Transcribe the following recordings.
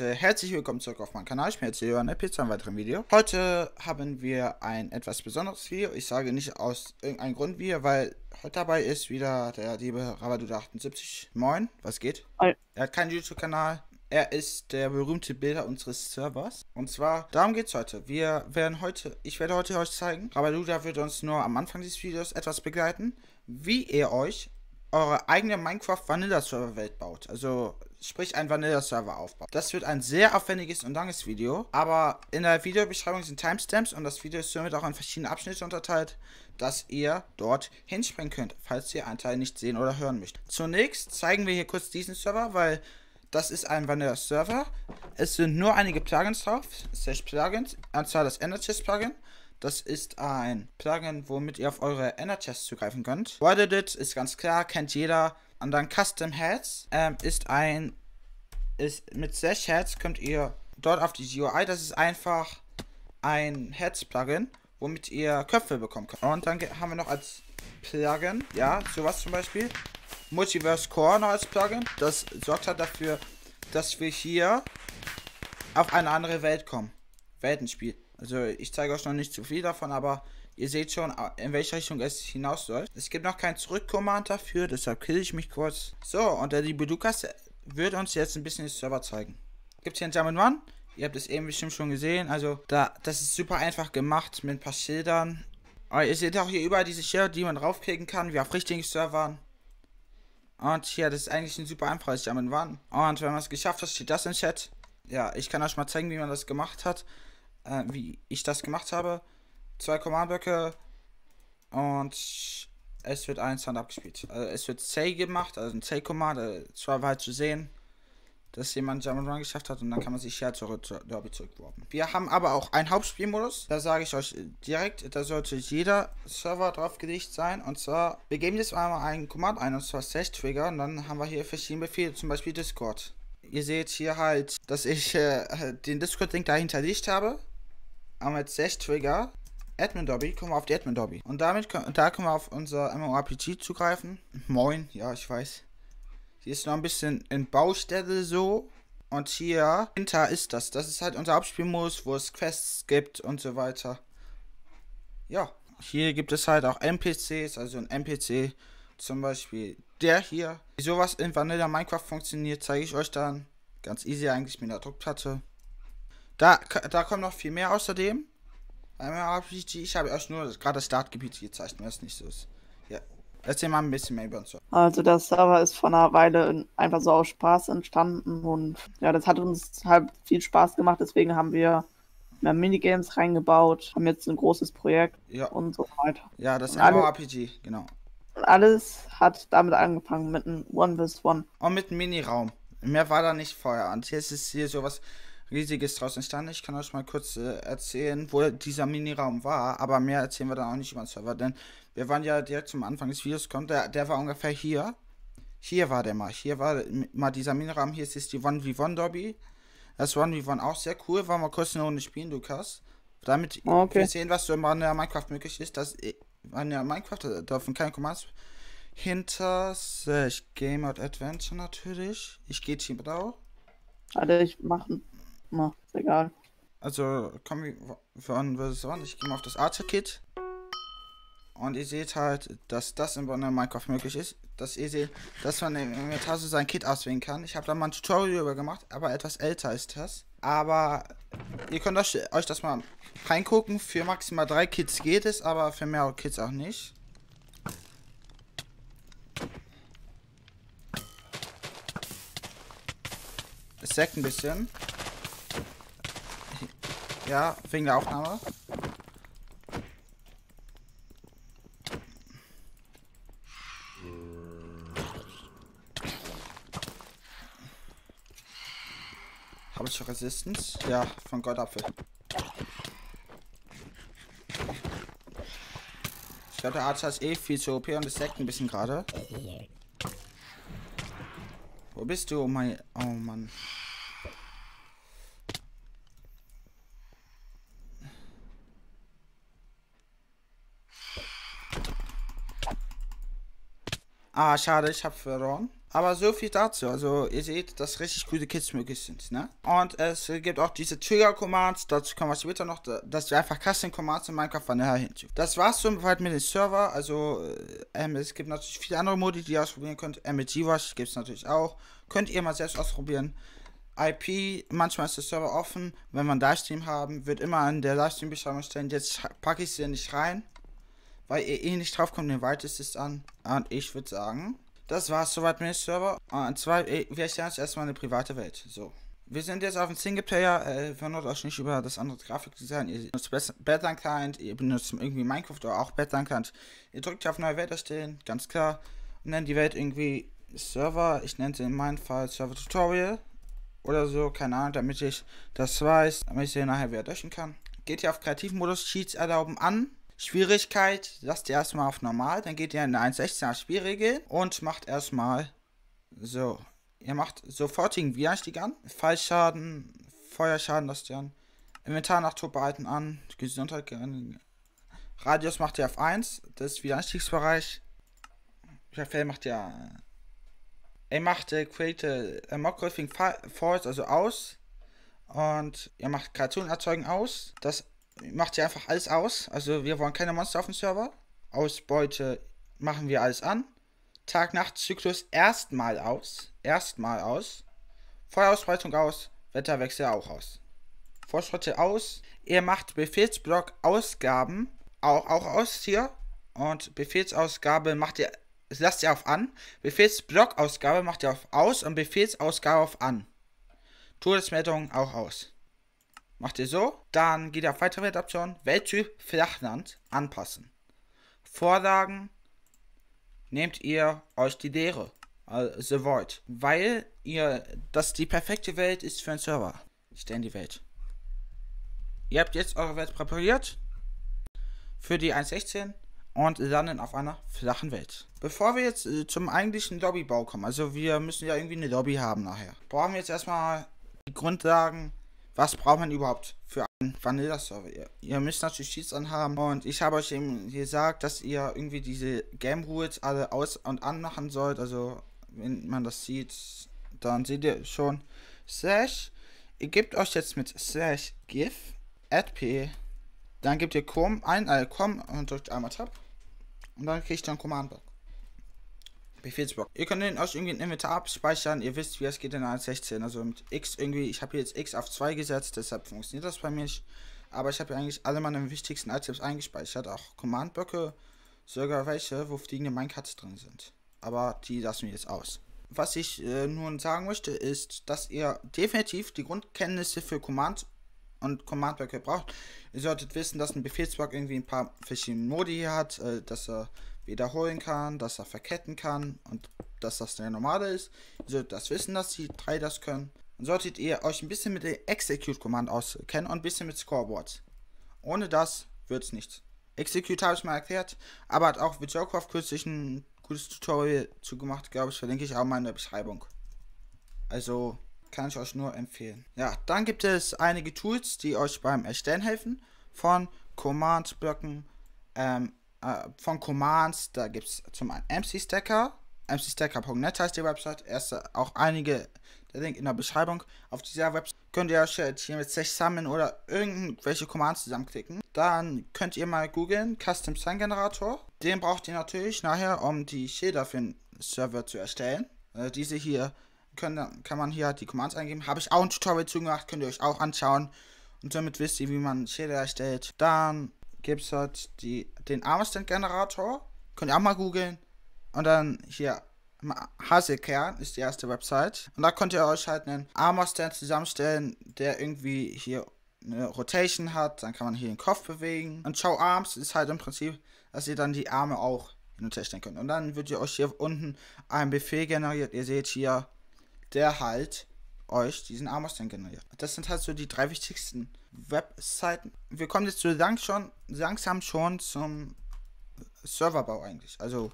Leute, herzlich willkommen zurück auf meinem Kanal. Ich bin jetzt hier an der Pizza einem weiteren Video. Heute haben wir ein etwas besonderes Video. Ich sage nicht aus irgendeinem Grund wie, weil heute dabei ist wieder der liebe Rabaduda78. Moin, was geht? Hi. Er hat keinen YouTube-Kanal. Er ist der berühmte Bilder unseres Servers. Und zwar, darum geht's heute. Wir werden heute, ich werde heute euch zeigen, Rabaduda wird uns nur am Anfang dieses Videos etwas begleiten, wie ihr euch eure eigene Minecraft Vanilla Server Welt baut. Also sprich ein Vanilla-Server aufbauen. Das wird ein sehr aufwendiges und langes Video, aber in der Videobeschreibung sind Timestamps und das Video ist somit auch in verschiedene Abschnitte unterteilt, dass ihr dort hinspringen könnt, falls ihr einen Teil nicht sehen oder hören möchtet. Zunächst zeigen wir hier kurz diesen Server, weil das ist ein Vanilla-Server. Es sind nur einige Plugins drauf, slash Plugins, anzahl das Energies-Plugin. Das ist ein Plugin, womit ihr auf eure Energies zugreifen könnt. Wordedit ist ganz klar, kennt jeder. Und dann Custom Heads ähm, ist ein. Ist mit Slash Heads könnt ihr dort auf die UI, das ist einfach ein Heads-Plugin, womit ihr Köpfe bekommen könnt. Und dann haben wir noch als Plugin, ja, sowas zum Beispiel. Multiverse Core noch als Plugin. Das sorgt halt dafür, dass wir hier auf eine andere Welt kommen. Weltenspiel. Also ich zeige euch noch nicht zu viel davon, aber Ihr seht schon, ah, in welche Richtung es hinausläuft. Es gibt noch kein Zurück-Command dafür, deshalb kill ich mich kurz. So, und der liebe Lukas wird uns jetzt ein bisschen den Server zeigen. Gibt es hier einen One? Ihr habt es eben bestimmt schon gesehen. Also, da, das ist super einfach gemacht mit ein paar Schildern. Aber ah, ihr seht auch hier überall diese Schilder, die man draufklicken kann, wie auf richtigen Servern. Und hier, das ist eigentlich ein super einfaches One. Und wenn man es geschafft hat, steht das im Chat. Ja, ich kann euch mal zeigen, wie man das gemacht hat. Äh, wie ich das gemacht habe zwei Command-Blöcke und es wird ein Sound abgespielt. Also es wird Say gemacht, also ein Say-Command. Es äh, war halt zu sehen, dass jemand Run geschafft hat und dann kann man sich hier zur Derby zurückdroppen. Wir haben aber auch einen Hauptspielmodus, da sage ich euch äh, direkt, da sollte jeder Server drauf gelegt sein und zwar, wir geben jetzt einmal einen Command ein und zwar Sash Trigger und dann haben wir hier verschiedene Befehle, zum Beispiel Discord. Ihr seht hier halt, dass ich äh, den Discord-Link dahinterlegt habe, aber mit Sash Trigger Admin Dobby, kommen wir auf die Admin Dobby. Und damit da können wir auf unser MMORPG zugreifen. Moin, ja, ich weiß. Hier ist noch ein bisschen in Baustelle so. Und hier hinter ist das. Das ist halt unser Hauptspielmodus, wo es Quests gibt und so weiter. Ja, hier gibt es halt auch NPCs, also ein NPC zum Beispiel der hier. Wie sowas in Vanilla Minecraft funktioniert, zeige ich euch dann. Ganz easy eigentlich mit einer Druckplatte. Da, da kommt noch viel mehr außerdem. Äh, ich habe euch nur gerade das Startgebiet gezeigt, weil es nicht so ist. Ja. Erzähl mal ein bisschen mehr über uns. Also der Server ist vor einer Weile einfach so aus Spaß entstanden und ja, das hat uns halt viel Spaß gemacht, deswegen haben wir mehr Minigames reingebaut, haben jetzt ein großes Projekt ja. und so weiter. Ja, das MMORPG, genau. Und alles hat damit angefangen mit einem One vs One. Und mit einem Miniraum. Mehr war da nicht vorher. Und jetzt ist hier sowas Riesiges draus entstanden. Ich kann euch mal kurz äh, erzählen, wo dieser Miniraum war, aber mehr erzählen wir dann auch nicht über den Server, denn wir waren ja direkt zum Anfang des Videos kommt, der, der war ungefähr hier. Hier war der mal, hier war mal dieser Miniraum, hier ist die 1v1 Dobby. Das 1v1 auch sehr cool, wollen wir kurz eine Runde spielen, Lukas. Damit ah, okay. wir sehen, was so in Minecraft möglich ist. Das, in äh, Minecraft dürfen keine Commands hinter sich. Game Out Adventure natürlich. Ich gehe Team Blau. Alter, ich mache na, ist egal. Also, komm, wir an, was an. Ich gehe mal auf das Archer-Kit. Und ihr seht halt, dass das in Minecraft möglich ist. Dass ihr seht, dass man im Inventar so sein Kit auswählen kann. Ich habe da mal ein Tutorial über gemacht, aber etwas älter ist das. Aber ihr könnt euch das mal reingucken. Für maximal drei Kits geht es, aber für mehrere Kits auch nicht. Es sägt ein bisschen. Ja, wegen der Aufnahme. Habe ich Resistance? Ja, von Gottapfel. Ich glaube, der Arzt ist eh viel zu OP und das deckt ein bisschen gerade. Wo bist du, mein... Oh Mann. Ah, schade, ich habe verloren. Aber so viel dazu. Also ihr seht, dass richtig gute Kids möglich sind. Ne? Und es gibt auch diese Trigger-Commands. Dazu kommen wir später noch, dass wir einfach Custom-Commands in Minecraft Vanilla hinzufügen. Das war's so weit mit dem Server. Also ähm, es gibt natürlich viele andere Modi, die ihr ausprobieren könnt. MLG Rush gibt es natürlich auch. Könnt ihr mal selbst ausprobieren. IP, manchmal ist der Server offen. Wenn wir einen Livestream haben, wird immer in der Livestream-Beschreibung stehen. Jetzt packe ich sie nicht rein weil ihr eh nicht draufkommt, Wald ist es an. Und ich würde sagen, das war's soweit mit dem Server. Und zwar, eh, wir erstellen uns erstmal eine private Welt. So. Wir sind jetzt auf dem Singleplayer, äh, wundert euch nicht über das andere Grafikdesign, ihr benutzt Bedtime Client, ihr benutzt irgendwie Minecraft oder auch Bedtime Client. Ihr drückt hier auf neue Welt erstellen, ganz klar, und nennt die Welt irgendwie Server, ich nenne sie in meinem Fall Server Tutorial oder so, keine Ahnung, damit ich das weiß, damit ich sie nachher wieder löschen kann. Geht hier auf Kreativmodus, Cheats erlauben an, Schwierigkeit lasst ihr erstmal auf normal, dann geht ihr in eine 1.16er Spielregel und macht erstmal so. Ihr macht sofortigen Widerstieg an, Fallschaden, Feuerschaden lasst ihr an, Inventar nach Torbeiten an, Gesundheit, Radius macht ihr auf 1, das Widerstiegsbereich. Perfell macht ja. Er macht äh, Create äh, Mockgriffing Force, also aus. Und ihr macht Kreation erzeugen aus. Das macht ihr einfach alles aus. Also wir wollen keine Monster auf dem Server. Ausbeute machen wir alles an. Tag-Nacht-Zyklus erstmal aus. Erstmal aus. Feuerausbreitung aus. Wetterwechsel auch aus. Fortschritte aus. Ihr macht Befehlsblock Ausgaben auch, auch aus hier. Und Befehlsausgabe macht ihr, lasst ihr auf an. Befehlsblockausgabe macht ihr auf aus und Befehlsausgabe auf an. Todesmeldung auch aus. Macht ihr so, dann geht ihr auf weitere Wertabtion, Welttyp Flachland anpassen. Vorlagen nehmt ihr euch die Leere, also The Void, weil ihr das die perfekte Welt ist für einen Server. Ich stelle die Welt. Ihr habt jetzt eure Welt präpariert für die 1.16 und landen auf einer flachen Welt. Bevor wir jetzt äh, zum eigentlichen Lobbybau kommen, also wir müssen ja irgendwie eine Lobby haben nachher, brauchen wir jetzt erstmal die Grundlagen was braucht man überhaupt für einen Vanilla-Server? Ihr, ihr, müsst natürlich Cheats anhaben und ich habe euch eben gesagt, dass ihr irgendwie diese Game-Rules alle aus- und anmachen sollt. Also, wenn man das sieht, dann seht ihr schon Slash. Ihr gebt euch jetzt mit Slash GIF add p. Dann gebt ihr com ein, äh, com und drückt einmal Tab. Und dann kriegt ihr ein Command. Befehlsblock. Ihr könnt den euch irgendwie ein Inventar abspeichern. Ihr wisst, wie es geht in 1.16. Also mit X irgendwie, ich habe hier jetzt X auf 2 gesetzt, deshalb funktioniert das bei mir nicht. Aber ich habe hier eigentlich alle meine wichtigsten Items eingespeichert. Auch Command-Blöcke, sogar welche, wo fliegende Minecarts drin sind. Aber die lassen wir jetzt aus. Was ich äh, nun sagen möchte, ist, dass ihr definitiv die Grundkenntnisse für Command und Command-Blöcke braucht. Ihr solltet wissen, dass ein Befehlsblock irgendwie ein paar verschiedene Modi hat, äh, dass er wiederholen kann, dass er verketten kann und dass das der normale ist. Ihr solltet das wissen, dass die drei das können. Dann solltet ihr euch ein bisschen mit dem Execute-Command auskennen und ein bisschen mit Scoreboards. Ohne das wird es nichts. Execute habe ich mal erklärt, aber hat auch mit Jokoff kürzlich ein gutes Tutorial zugemacht, glaube ich, verlinke ich auch mal in der Beschreibung. Also kann ich euch nur empfehlen. Ja, dann gibt es einige Tools, die euch beim Erstellen helfen, von Command-Blöcken, ähm, äh, von Commands. Da gibt es zum einen MC-Stacker. mcstacker.net heißt die Website. Erst auch einige, der Link in der Beschreibung. Auf dieser Website könnt ihr euch hier mit Sech sammeln oder irgendwelche Commands zusammenklicken. Dann könnt ihr mal googeln, Custom Sign Generator. Den braucht ihr natürlich nachher, um die Schilder für den Server zu erstellen. Also diese hier können, kann man hier die Commands eingeben. Habe ich auch ein Tutorial zugemacht, könnt ihr euch auch anschauen. Und somit wisst ihr, wie man Schilder erstellt. Dann gibt es halt die, den Armstand-Generator. Könnt ihr auch mal googeln. Und dann hier Haselkern ist die erste Website. Und da könnt ihr euch halt einen Armor-Stand zusammenstellen, der irgendwie hier eine Rotation hat. Dann kann man hier den Kopf bewegen. Und Show Arms ist halt im Prinzip, dass ihr dann die Arme auch hin und her stellen könnt. Und dann wird ihr euch hier unten einen Befehl generiert. Ihr seht hier, der halt euch diesen Armor-Stand generiert. Das sind halt so die drei wichtigsten Webseiten. Wir kommen jetzt so langsam, langsam schon zum Serverbau eigentlich. Also,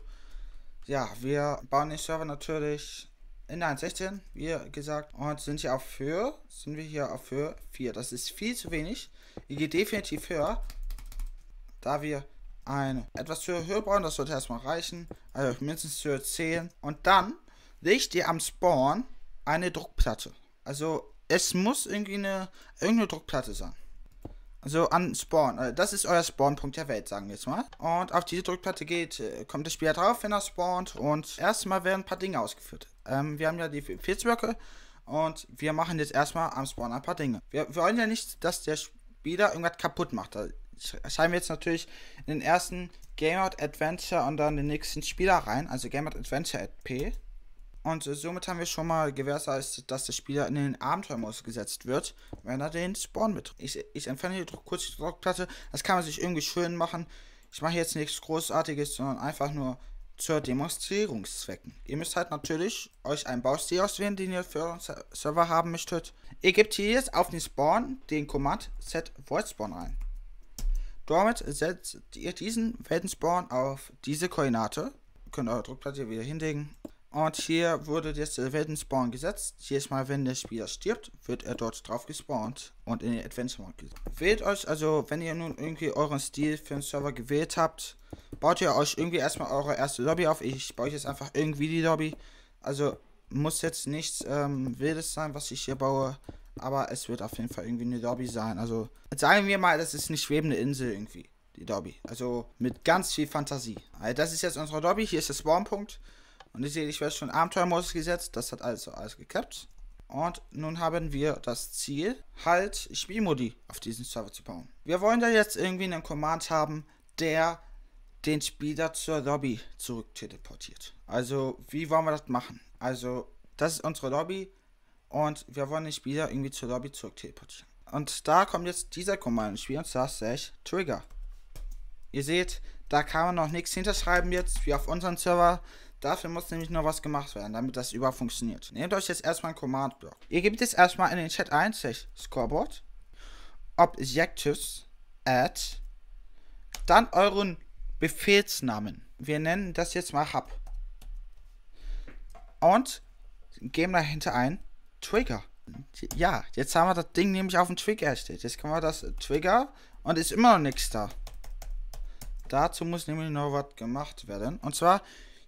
ja, wir bauen den Server natürlich in der 1.16, wie gesagt, und sind hier auf Höhe, sind wir hier auf Höhe 4. Das ist viel zu wenig. Ihr geht definitiv höher, da wir eine etwas höhere Höhe brauchen. Das sollte erstmal reichen, also mindestens zu 10. Und dann legt ihr am Spawn eine Druckplatte. Also es muss irgendwie eine irgendeine Druckplatte sein. Also an Spawn. Äh, das ist euer Spawnpunkt der Welt, sagen wir jetzt mal. Und auf diese Druckplatte geht, äh, kommt der Spieler halt drauf, wenn er spawnt. Und erstmal werden ein paar Dinge ausgeführt. Ähm, wir haben ja die Pilzblöcke und wir machen jetzt erstmal am Spawn ein paar Dinge. Wir, wir wollen ja nicht, dass der Spieler irgendwas kaputt macht. Da schreiben wir jetzt natürlich in den ersten Game Out Adventure und dann den nächsten Spieler rein. Also Game Out Adventure at P. Und somit haben wir schon mal gewährleistet, dass der Spieler in den Abenteuermodus gesetzt wird, wenn er den Spawn mit. Ich, ich entferne hier kurz die Druckplatte. Das kann man sich irgendwie schön machen. Ich mache jetzt nichts Großartiges, sondern einfach nur zur Demonstrierungszwecken. Ihr müsst halt natürlich euch einen Baustil auswählen, den ihr für euren Server haben möchtet. Ihr gebt hier jetzt auf den Spawn den Command Set Void Spawn ein. Damit setzt ihr diesen Weltenspawn auf diese Koordinate. Ihr könnt eure Druckplatte wieder hinlegen. Und hier wurde jetzt der äh, Weltenspawn gesetzt. Jedes Mal, wenn der Spieler stirbt, wird er dort drauf gespawnt und in den Adventure Mode gesetzt. Wählt euch also, wenn ihr nun irgendwie euren Stil für den Server gewählt habt, baut ihr euch irgendwie erstmal eure erste Lobby auf. Ich baue jetzt einfach irgendwie die Lobby. Also muss jetzt nichts ähm, Wildes sein, was ich hier baue. Aber es wird auf jeden Fall irgendwie eine Lobby sein. Also sagen wir mal, das ist eine schwebende Insel irgendwie. Die Lobby. Also mit ganz viel Fantasie. Also, das ist jetzt unsere Lobby. Hier ist der Spawnpunkt. punkt und ihr seht, ich werde schon Abenteuermodus gesetzt. Das hat also alles geklappt. Und nun haben wir das Ziel, halt Spielmodi auf diesen Server zu bauen. Wir wollen da jetzt irgendwie einen Command haben, der den Spieler zur Lobby zurück teleportiert. Also, wie wollen wir das machen? Also, das ist unsere Lobby und wir wollen den Spieler irgendwie zur Lobby zurück teleportieren. Und da kommt jetzt dieser Command ins Spiel und zwar slash Trigger. Ihr seht, da kann man noch nichts hinterschreiben jetzt, wie auf unserem Server. Dafür muss nämlich noch was gemacht werden, damit das überhaupt funktioniert. Nehmt euch jetzt erstmal einen Command-Block. Ihr gebt jetzt erstmal in den Chat ein, Scoreboard, Objectives, Add, dann euren Befehlsnamen. Wir nennen das jetzt mal Hub. Und geben dahinter ein Trigger. Ja, jetzt haben wir das Ding nämlich auf dem Trigger erstellt. Jetzt können wir das Trigger und ist immer noch nichts da. Dazu muss nämlich noch was gemacht werden. Und zwar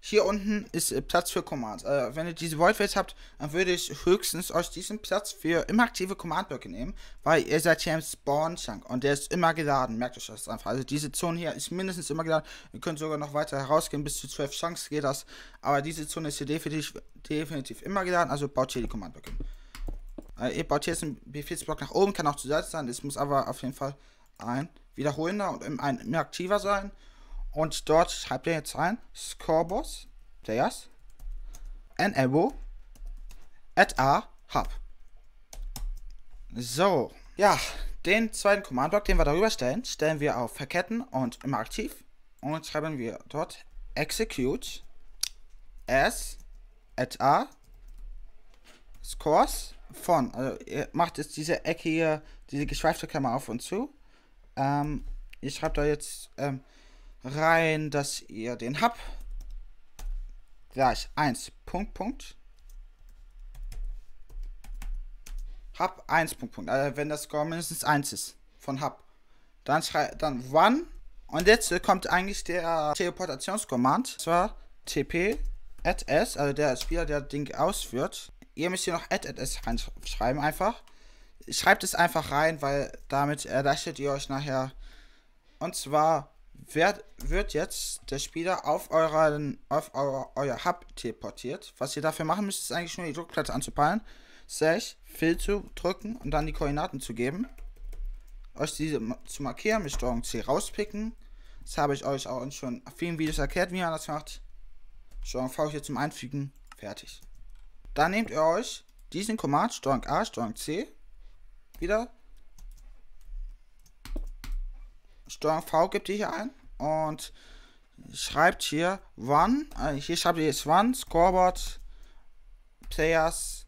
hier unten ist äh, Platz für Commands. Äh, wenn ihr diese Voidface habt, dann würde ich höchstens euch diesen Platz für immer aktive Command-Blöcke nehmen, weil ihr seid hier im Spawn-Chunk und der ist immer geladen. Merkt euch das einfach. Also diese Zone hier ist mindestens immer geladen. Ihr könnt sogar noch weiter herausgehen, bis zu 12 Chunks geht das. Aber diese Zone ist hier definitiv, definitiv immer geladen, also baut hier die Command-Blöcke. Äh, ihr baut hier jetzt einen Befehlsblock nach oben, kann auch zu Seite sein. Es muss aber auf jeden Fall ein wiederholender und ein aktiver sein und dort schreibt ihr jetzt rein Scorbus Players Enable at a Hub. So, ja, den zweiten Command-Block, den wir darüber stellen, stellen wir auf Verketten und immer Aktiv und schreiben wir dort execute as at a scores von. Also ihr macht jetzt diese Ecke hier, diese geschweifte Klammer auf und zu. Ähm, ich schreibe da jetzt ähm, rein, dass ihr den Hub gleich 1 Punkt Punkt Hub 1 Punkt Punkt, also wenn das Score mindestens 1 ist von Hub, dann schreibt dann one und jetzt kommt eigentlich der Teleportationscommand, zwar tp at s, also der Spieler, der Ding ausführt. Ihr müsst hier noch at at s reinschreiben einfach. Schreibt es einfach rein, weil damit erleichtert ihr euch nachher. Und zwar Werd, wird jetzt der Spieler auf, euren, auf euer, euer Hub teleportiert. Was ihr dafür machen müsst, ist eigentlich nur die Druckplatte anzupeilen. Slash, Fill zu drücken und dann die Koordinaten zu geben. Euch diese zu markieren, mit Steuerung C rauspicken. Das habe ich euch auch in vielen Videos erklärt, wie man das macht. Steuerung V hier zum Einfügen. Fertig. Dann nehmt ihr euch diesen Command, Steuerung A, Steuerung C, wieder Steuerung V gibt ihr hier ein und schreibt hier One. Also äh, hier schreibt ihr jetzt One, Scoreboard, Players,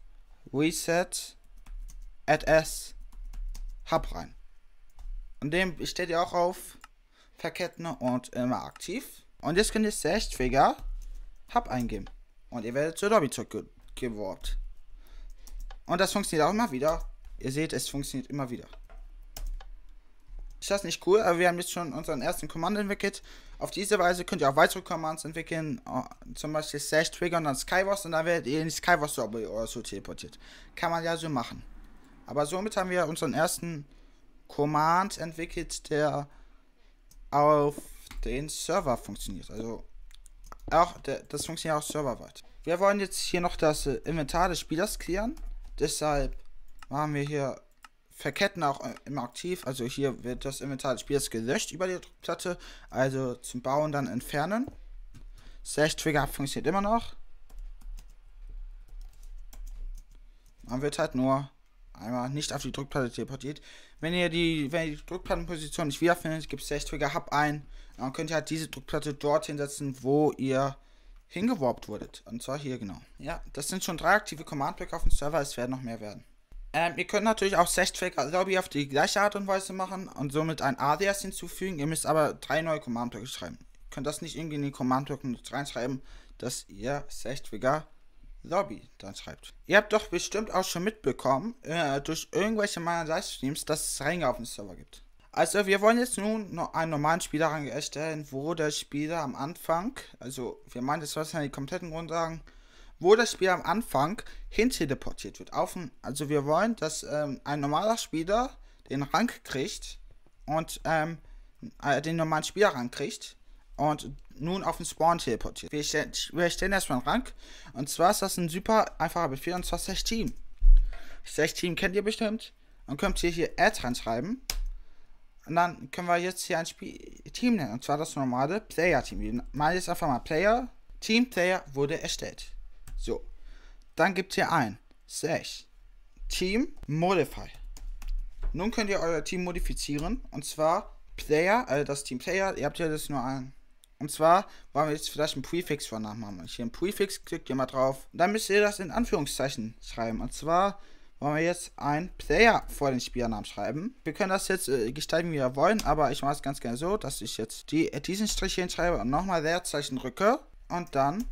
Reset, Add S, Hub rein. Und dem steht ihr auch auf Verketten und immer aktiv. Und jetzt könnt ihr Search Trigger Hub eingeben. Und ihr werdet zur Lobby zurückgeworbt. Und das funktioniert auch immer wieder. Ihr seht, es funktioniert immer wieder. Ist das nicht cool? Aber wir haben jetzt schon unseren ersten Command entwickelt. Auf diese Weise könnt ihr auch weitere Commands entwickeln. Äh, zum Beispiel Sash Trigger und dann Skywars und dann werdet ihr in die Skywars oder so teleportiert. Kann man ja so machen. Aber somit haben wir unseren ersten Command entwickelt, der auf den Server funktioniert. Also auch der, das funktioniert auch serverweit. Wir wollen jetzt hier noch das Inventar des Spielers klären. Deshalb machen wir hier verketten auch äh, immer aktiv. Also hier wird das Inventar des Spiels gelöscht über die Druckplatte. Also zum Bauen dann entfernen. Slash Trigger funktioniert immer noch. Man wird halt nur einmal nicht auf die Druckplatte teleportiert. Wenn ihr die, wenn ihr die Druckplattenposition nicht wiederfindet, gibt es Slash Trigger Hub ein. Dann könnt ihr halt diese Druckplatte dort hinsetzen, wo ihr hingeworbt wurdet. Und zwar hier genau. Ja, das sind schon drei aktive Command-Blöcke auf dem Server. Es werden noch mehr werden. Ähm, ihr könnt natürlich auch Sechsträger Lobby auf die gleiche Art und Weise machen und somit ein Alias hinzufügen. Ihr müsst aber drei neue command blöcke schreiben. Ihr könnt das nicht irgendwie in die command blöcke reinschreiben, dass ihr Sechsträger Lobby dann schreibt. Ihr habt doch bestimmt auch schon mitbekommen, äh, durch irgendwelche meiner Livestreams, dass es Ränge auf dem Server gibt. Also wir wollen jetzt nun noch einen normalen Spielerrang erstellen, wo der Spieler am Anfang, also wir meinen jetzt was ja die kompletten Grundlagen, wo das Spiel am Anfang hin teleportiert wird. Auf ein, also wir wollen, dass ähm, ein normaler Spieler den Rang kriegt und ähm, äh, den normalen Spielerrang kriegt und nun auf den Spawn teleportiert. Wir, stellen, wir stellen erstmal einen Rang und zwar ist das ein super einfacher Befehl und zwar Slash Team. Slash Team kennt ihr bestimmt und könnt ihr hier Add reinschreiben. Und dann können wir jetzt hier ein Spiel Team nennen und zwar das normale Player Team. Wir machen jetzt einfach mal Player. Team Player wurde erstellt. So, dann gibt ihr ein Slash Team Modify. Nun könnt ihr euer Team modifizieren und zwar Player, also das Team Player, ihr habt ja das nur ein. Und zwar wollen wir jetzt vielleicht einen Prefix vornamen haben. Hier einen Prefix klickt ihr mal drauf. Und dann müsst ihr das in Anführungszeichen schreiben. Und zwar wollen wir jetzt einen Player vor den Spielernamen schreiben. Wir können das jetzt äh, gestalten, wie wir wollen, aber ich mache es ganz gerne so, dass ich jetzt die, diesen Strich hier hinschreibe und nochmal Leerzeichen drücke. und dann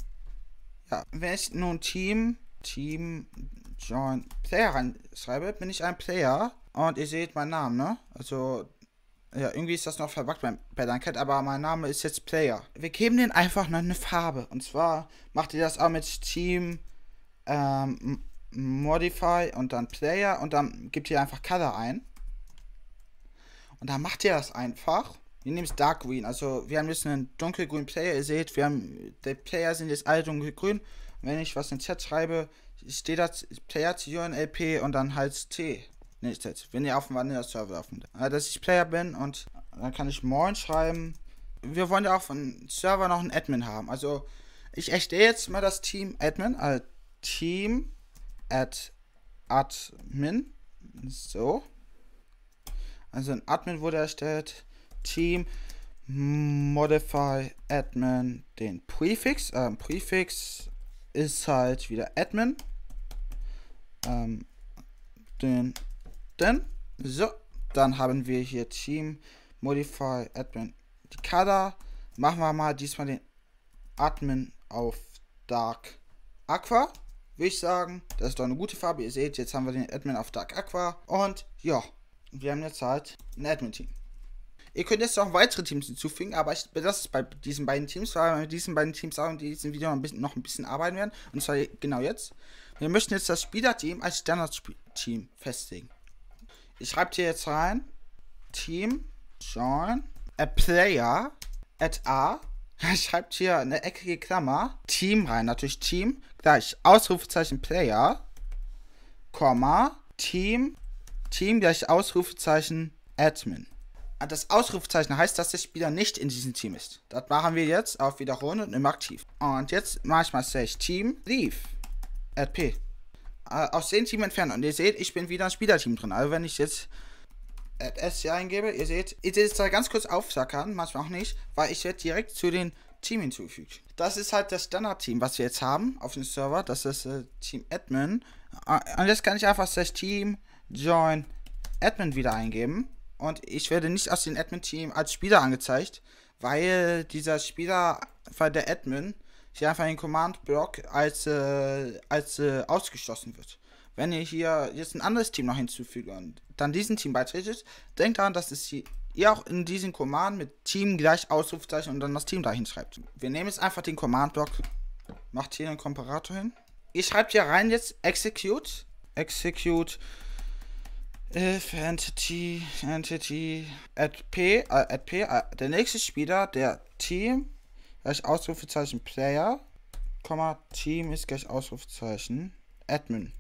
ja, wenn ich nun Team, Team John Player reinschreibe, bin ich ein Player und ihr seht meinen Namen, ne? Also, ja, irgendwie ist das noch verbuggt bei, Dunkett, aber mein Name ist jetzt Player. Wir geben den einfach noch eine Farbe. Und zwar macht ihr das auch mit Team ähm, Modify und dann Player und dann gebt ihr einfach Color ein. Und dann macht ihr das einfach. Wir nehmen es Dark Green. Also wir haben jetzt einen dunkelgrünen Player. Ihr seht, wir haben, die Player sind jetzt alle dunkelgrün. wenn ich was in Z schreibe, steht da Player zu LP und dann halt T. Nicht nee, jetzt. Wenn ihr auf dem Vanilla-Server laufen. Ah, dass ich Player bin und dann kann ich Moin schreiben. Wir wollen ja auch von Server noch einen Admin haben. Also ich erstelle jetzt mal das Team Admin. Also Team at Admin. So. Also ein Admin wurde erstellt. Team modify admin den Prefix. Ähm, Prefix ist halt wieder admin. Ähm, den, den. So, dann haben wir hier Team modify admin die Kader. Machen wir mal diesmal den Admin auf Dark Aqua. Würde ich sagen, das ist doch eine gute Farbe. Ihr seht, jetzt haben wir den Admin auf Dark Aqua. Und ja, wir haben jetzt halt ein Admin-Team. Ihr könnt jetzt noch weitere Teams hinzufügen, aber ich belasse es bei diesen beiden Teams, weil wir mit diesen beiden Teams auch in diesem Video noch ein bisschen, noch ein bisschen arbeiten werden. Und zwar genau jetzt. Wir möchten jetzt das Spielerteam als Standard-Team festlegen. Ich schreibe hier jetzt rein: Team join a player at a. Schreibt hier eine eckige Klammer, Team rein, natürlich Team, gleich Ausrufezeichen Player, Komma, Team, Team gleich Ausrufezeichen Admin das Ausrufezeichen heißt, dass der Spieler nicht in diesem Team ist. Das machen wir jetzt auf Wiederholen und immer aktiv. Und jetzt mache ich mal Sage Team Leave. RP. Äh, aus dem Team entfernen. Und ihr seht, ich bin wieder im Spielerteam drin. Also wenn ich jetzt S hier eingebe, ihr seht, ihr seht es da ganz kurz aufsackern, manchmal auch nicht, weil ich werde direkt zu den Team hinzugefügt. Das ist halt das Standard-Team, was wir jetzt haben auf dem Server. Das ist äh, Team Admin. Äh, und jetzt kann ich einfach das Team Join Admin wieder eingeben und ich werde nicht aus dem Admin-Team als Spieler angezeigt, weil dieser Spieler, weil der Admin, hier einfach den Command-Block als, äh, als äh, ausgeschlossen wird. Wenn ihr hier jetzt ein anderes Team noch hinzufügt und dann diesem Team beitretet, denkt daran, dass es hier, ihr auch in diesem Command mit Team gleich Ausrufzeichen und dann das Team da hinschreibt. Wir nehmen jetzt einfach den Command-Block, macht hier einen Komparator hin. Ihr schreibt hier rein jetzt execute, execute If Entity, Entity, at P, äh, at P, äh, der nächste Spieler, der Team, gleich Ausrufezeichen Player, Komma, Team ist gleich Ausrufezeichen Admin.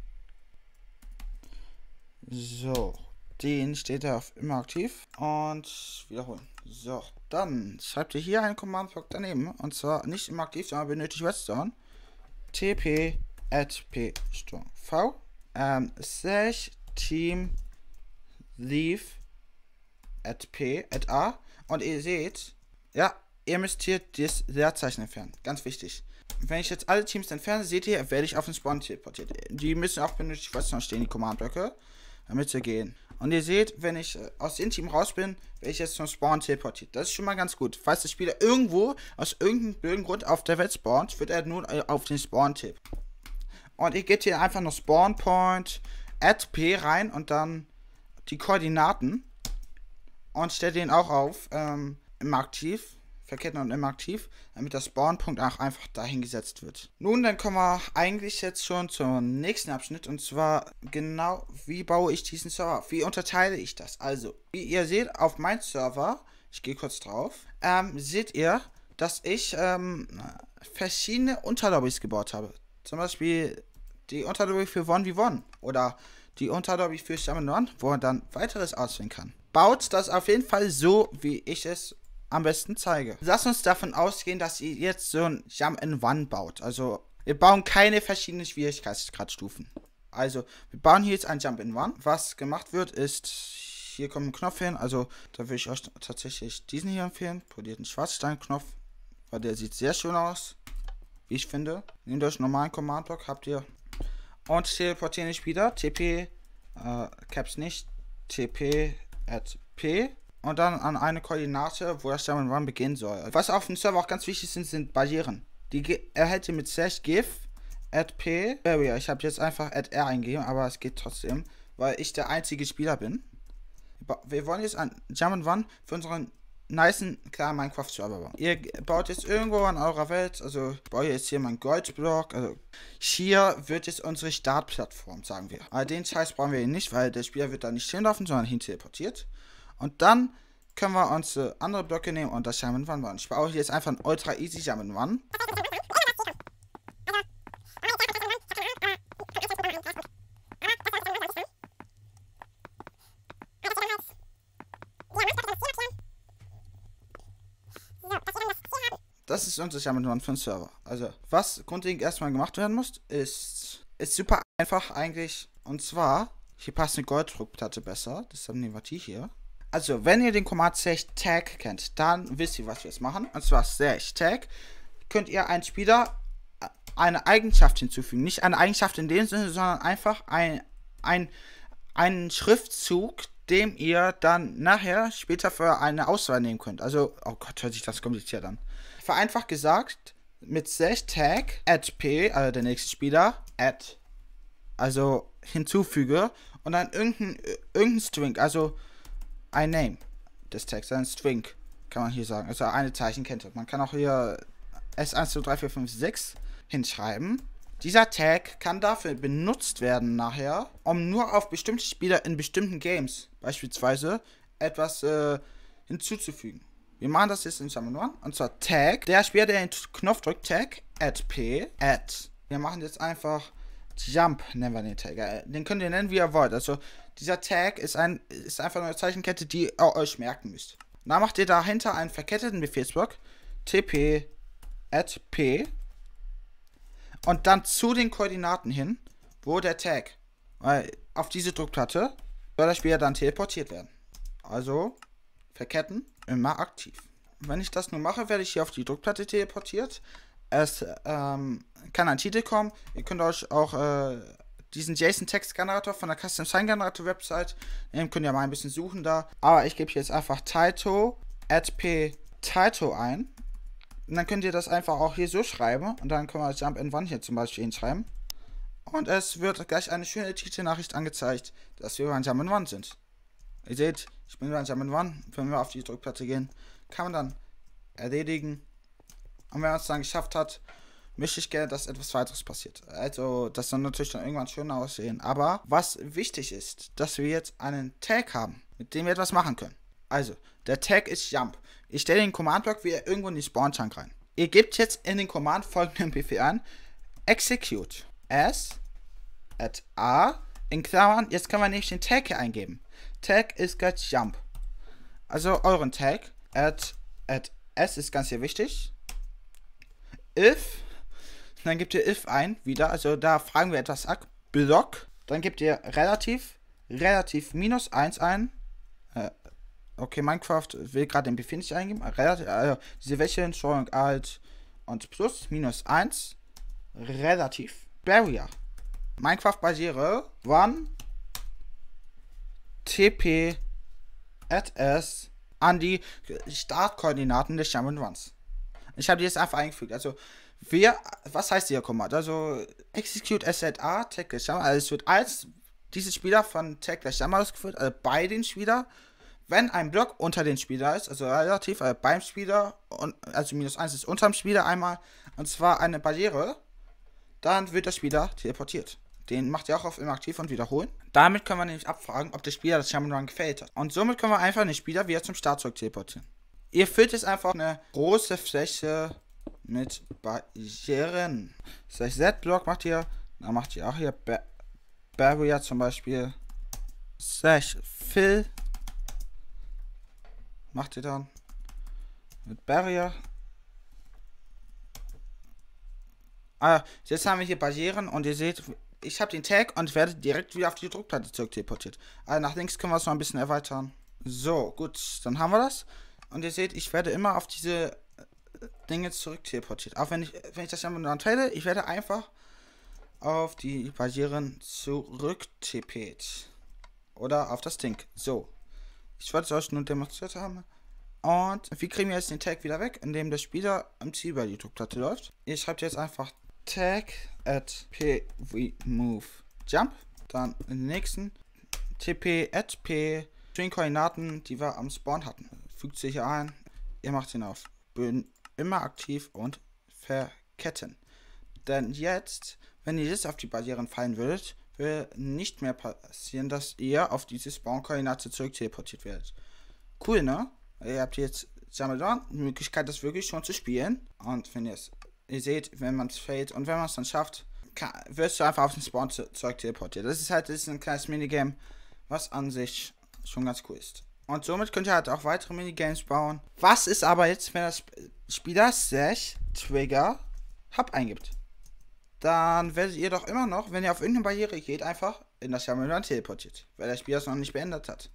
So, den steht er auf immer aktiv und wiederholen. So, dann schreibt ihr hier einen Command Block daneben und zwar nicht immer aktiv, sondern benötigt Redstone. TP at P Strong V ähm, slash Team leave at p at a und ihr seht, ja, ihr müsst hier das Leerzeichen entfernen. Ganz wichtig. Wenn ich jetzt alle Teams entferne, seht ihr, werde ich auf den Spawn teleportiert. Die müssen auch benötigt, was noch stehen, die Command-Blöcke, damit sie gehen. Und ihr seht, wenn ich äh, aus dem Team raus bin, werde ich jetzt zum Spawn teleportiert. Das ist schon mal ganz gut. Falls der Spieler irgendwo aus irgendeinem blöden Grund auf der Welt spawnt, wird er nun äh, auf den Spawn tipp. Und ihr geht hier einfach noch Spawn Point, Add P rein und dann die Koordinaten und stelle den auch auf ähm, im Aktiv, verketten und im Aktiv, damit der Spawnpunkt auch einfach dahin gesetzt wird. Nun, dann kommen wir eigentlich jetzt schon zum nächsten Abschnitt und zwar genau, wie baue ich diesen Server auf? Wie unterteile ich das? Also, wie ihr seht, auf meinem Server, ich gehe kurz drauf, ähm, seht ihr, dass ich ähm, verschiedene Unterlobbys gebaut habe. Zum Beispiel die Unterlobby für One v One oder die Unterlobby für Summon Run, wo er dann weiteres auswählen kann. Baut das auf jeden Fall so, wie ich es am besten zeige. Lasst uns davon ausgehen, dass ihr jetzt so ein Jump in One baut. Also, wir bauen keine verschiedenen Schwierigkeitsgradstufen. Also, wir bauen hier jetzt ein Jump in One. Was gemacht wird, ist, hier kommt ein Knopf hin. Also, da würde ich euch tatsächlich diesen hier empfehlen. Poliert einen Schwarzsteinknopf, weil der sieht sehr schön aus, wie ich finde. Nehmt euch einen normalen Command-Block, habt ihr und teleportiere nicht wieder. TP, äh, Caps nicht, TP at P und dann an eine Koordinate, wo das Diamond Run beginnen soll. Was auf dem Server auch ganz wichtig sind, sind Barrieren. Die erhält ihr mit slash give at p barrier. Ich habe jetzt einfach at r eingegeben, aber es geht trotzdem, weil ich der einzige Spieler bin. Wir wollen jetzt an Diamond Run für unseren niceen, klar, Minecraft-Server bauen. Ihr baut jetzt irgendwo an eurer Welt, also ich baue jetzt hier meinen Goldblock, also hier wird jetzt unsere Startplattform, sagen wir. Aber den Scheiß brauchen wir nicht, weil der Spieler wird da nicht hinlaufen, sondern hin teleportiert. Und dann können wir uns andere Blöcke nehmen und das Shaman One bauen. Ich baue jetzt einfach einen Ultra Easy Shaman One. das ist mit für einen Server. Also, was grundlegend erstmal gemacht werden muss, ist, ist super einfach eigentlich. Und zwar, hier passt eine Golddruckplatte besser. Deshalb nehmen wir die hier. Also, wenn ihr den Command Sech Tag kennt, dann wisst ihr, was wir jetzt machen. Und zwar Sech Tag könnt ihr einen Spieler äh, eine Eigenschaft hinzufügen. Nicht eine Eigenschaft in dem Sinne, sondern einfach ein, ein, einen Schriftzug, dem ihr dann nachher später für eine Auswahl nehmen könnt. Also, oh Gott, hört sich das kompliziert an vereinfacht gesagt, mit Slash Tag add P, also der nächste Spieler, add, also hinzufüge und dann irgendein, irgendein String, also ein Name des Tags, ein String, kann man hier sagen, also eine Zeichenkette. Man kann auch hier s 123456 hinschreiben. Dieser Tag kann dafür benutzt werden nachher, um nur auf bestimmte Spieler in bestimmten Games beispielsweise etwas äh, hinzuzufügen. Wir machen das jetzt in Summoner. Und zwar Tag. Der Spieler, der den Knopf drückt, Tag, Add P, Add. Wir machen jetzt einfach Jump, nennen wir den Tag. Äh, den könnt ihr nennen, wie ihr wollt. Also dieser Tag ist, ein, ist einfach eine Zeichenkette, die ihr euch merken müsst. Dann macht ihr dahinter einen verketteten Befehlsblock. TP, Add P. Und dann zu den Koordinaten hin, wo der Tag weil äh, auf diese Druckplatte soll der Spieler dann teleportiert werden. Also verketten immer aktiv. Wenn ich das nur mache, werde ich hier auf die Druckplatte teleportiert. Es ähm, kann ein Titel kommen. Ihr könnt euch auch äh, diesen JSON-Text-Generator von der Custom Sign Generator Website nehmen. Könnt ihr mal ein bisschen suchen da. Aber ich gebe jetzt einfach Taito at p Taito ein. Und dann könnt ihr das einfach auch hier so schreiben. Und dann können wir das Jump in One hier zum Beispiel hinschreiben. Und es wird gleich eine schöne Titelnachricht angezeigt, dass wir beim Jump in One sind. Ihr seht, ich bin gleich damit wann, wenn wir auf die Druckplatte gehen, kann man dann erledigen. Und wenn man es dann geschafft hat, möchte ich gerne, dass etwas weiteres passiert. Also, das soll natürlich dann irgendwann schön aussehen. Aber was wichtig ist, dass wir jetzt einen Tag haben, mit dem wir etwas machen können. Also, der Tag ist Jump. Ich stelle den Command-Block wieder irgendwo in die Spawn-Chunk rein. Ihr gebt jetzt in den Command folgenden Befehl an. Execute s at a in Klammern, jetzt kann man nämlich den Tag hier eingeben. Tag ist get jump. Also euren Tag. Add, add s ist ganz hier wichtig. If. Dann gebt ihr if ein, wieder. Also da fragen wir etwas ab. Block. Dann gebt ihr relativ, relativ minus 1 ein. Äh, okay, Minecraft will gerade den Befehl nicht eingeben. Relativ, also diese welche Entschuldigung alt und plus minus 1. Relativ. Barrier. Minecraft basiere one TP @s an die Startkoordinaten des Shaman Runs. Ich habe die jetzt einfach eingefügt. Also, wir, was heißt hier, Command? Also, execute SZA, Tag des Shaman. Also, es wird als diese Spieler von Tag des Shaman ausgeführt, also bei den Spieler, wenn ein Block unter den Spieler ist, also relativ also beim Spieler, und, also minus 1 ist unter dem Spieler einmal, und zwar eine Barriere, dann wird der Spieler teleportiert. Den macht ihr auch auf immer aktiv und wiederholen. Damit können wir nämlich abfragen, ob der Spieler das Shaman Run gefällt hat. Und somit können wir einfach den Spieler wieder zum Startzeug teleportieren. Ihr füllt jetzt einfach eine große Fläche mit Barrieren. Das heißt, Z-Block macht ihr, dann macht ihr auch hier ba Barrier zum Beispiel. Slash Fill. Macht ihr dann mit Barrier. Ah, jetzt haben wir hier Barrieren und ihr seht, ich habe den Tag und werde direkt wieder auf die Druckplatte zurückteleportiert. Also nach links können wir es noch ein bisschen erweitern. So, gut, dann haben wir das. Und ihr seht, ich werde immer auf diese äh, Dinge zurückteleportiert. Auch wenn ich, wenn ich das ja nur teile, ich werde einfach auf die Barrieren zurücktepet. Oder auf das Ding. So. Ich wollte es euch nur demonstriert haben. Und wie kriegen wir jetzt den Tag wieder weg, indem der Spieler im Ziel über die Druckplatte läuft. Ihr schreibt jetzt einfach Tag at move jump. Dann den nächsten tp at p den Koordinaten, die wir am Spawn hatten. Fügt sich ein, ihr macht ihn auf. Bin immer aktiv und verketten. Denn jetzt, wenn ihr jetzt auf die Barrieren fallen würdet, wird nicht mehr passieren, dass ihr auf diese Spawn-Koordinate zurück teleportiert werdet. Cool, ne? Ihr habt jetzt Samadon die Möglichkeit, das wirklich schon zu spielen. Und wenn ihr es ihr seht, wenn man es fällt und wenn man es dann schafft, kann, wirst du einfach auf den Spawn zurück teleportiert. Das ist halt das ist ein kleines Minigame, was an sich schon ganz cool ist. Und somit könnt ihr halt auch weitere Minigames bauen. Was ist aber jetzt, wenn das Spieler Slash Trigger Hub eingibt? Dann werdet ihr doch immer noch, wenn ihr auf irgendeine Barriere geht, einfach in das Terminal teleportiert, weil das Spiel das noch nicht beendet hat.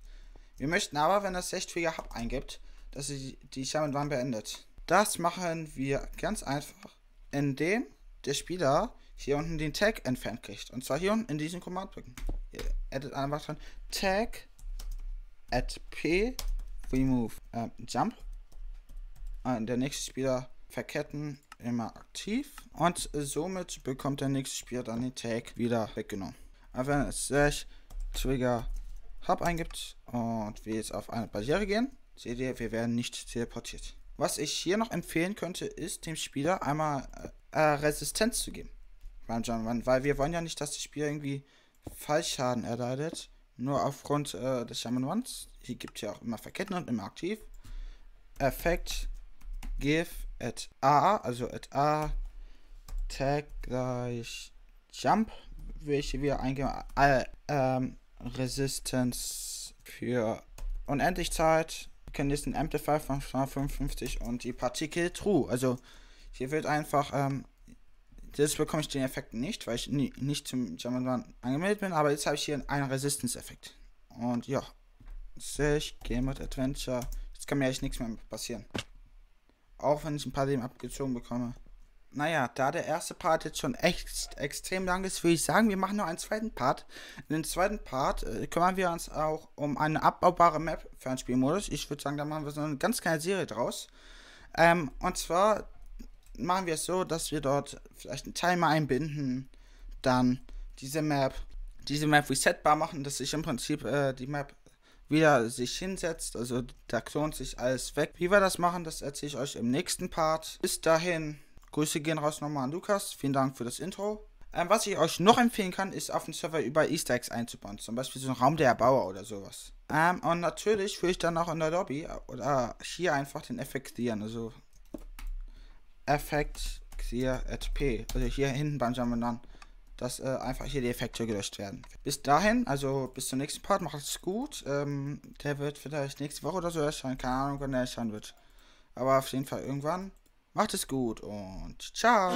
Wir möchten aber, wenn das Slash Trigger Hub eingibt, dass sie die Shaman One beendet. Das machen wir ganz einfach indem der Spieler hier unten den Tag entfernt kriegt. Und zwar hier unten in diesen Command-Blöcken. Ihr addet einfach dran Tag at p remove äh, jump. Und ah, der nächste Spieler verketten immer aktiv und somit bekommt der nächste Spieler dann den Tag wieder weggenommen. Aber wenn es slash trigger hub eingibt und wir jetzt auf eine Barriere gehen, seht ihr, wir werden nicht teleportiert. Was ich hier noch empfehlen könnte, ist dem Spieler einmal äh, äh Resistenz zu geben. Beim Jumpman, weil wir wollen ja nicht, dass das Spieler irgendwie Fallschaden erleidet. Nur aufgrund äh, des Jumpmans. Hier gibt ja auch immer Verketten und immer aktiv. Effekt give at A, also at A tag gleich Jump, welche wir eingeben. Äh, ähm, Resistance für Unendlich Zeit wir können jetzt den Amplifier von 255 und die Partikel True. Also hier wird einfach, ähm, jetzt bekomme ich den Effekt nicht, weil ich nie, nicht zum German angemeldet bin, aber jetzt habe ich hier einen Resistance-Effekt. Und ja, Search, Game mit Adventure. Jetzt kann mir eigentlich nichts mehr passieren. Auch wenn ich ein paar Leben abgezogen bekomme naja, da der erste Part jetzt schon echt extrem lang ist, würde ich sagen, wir machen noch einen zweiten Part. In dem zweiten Part äh, kümmern wir uns auch um eine abbaubare Map für einen Spielmodus. Ich würde sagen, da machen wir so eine ganz kleine Serie draus. Ähm, und zwar machen wir es so, dass wir dort vielleicht einen Timer einbinden, dann diese Map, diese Map resetbar machen, dass sich im Prinzip äh, die Map wieder sich hinsetzt. Also da klont sich alles weg. Wie wir das machen, das erzähle ich euch im nächsten Part. Bis dahin. Grüße gehen raus nochmal an Lukas. Vielen Dank für das Intro. Ähm, was ich euch noch empfehlen kann, ist auf dem Server über Easter Eggs einzubauen. Zum Beispiel so einen Raum der Erbauer oder sowas. Ähm, und natürlich würde ich dann auch in der Lobby äh, oder hier einfach den Effekt Effektieren. Also Effekt Clear at äh, P. Also hier hinten beim dann. Dass äh, einfach hier die Effekte gelöscht werden. Bis dahin, also bis zum nächsten Part, macht es gut. Ähm, der wird vielleicht nächste Woche oder so erscheinen. Keine Ahnung, wann er erscheinen wird. Aber auf jeden Fall irgendwann. Macht es gut und ciao.